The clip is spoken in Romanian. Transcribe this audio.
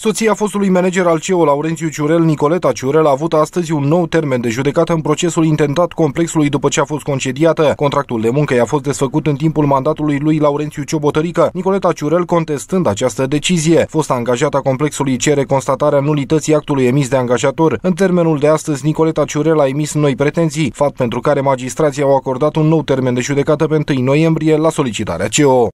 Soția fostului manager al CEO Laurențiu Ciurel, Nicoleta Ciurel, a avut astăzi un nou termen de judecată în procesul intentat complexului după ce a fost concediată. Contractul de muncă i-a fost desfăcut în timpul mandatului lui Laurențiu Ciobotărică, Nicoleta Ciurel contestând această decizie. Fost angajată a complexului cere constatarea nulității actului emis de angajator. În termenul de astăzi, Nicoleta Ciurel a emis noi pretenții, fapt pentru care magistrații au acordat un nou termen de judecată pe 1 noiembrie la solicitarea CEO.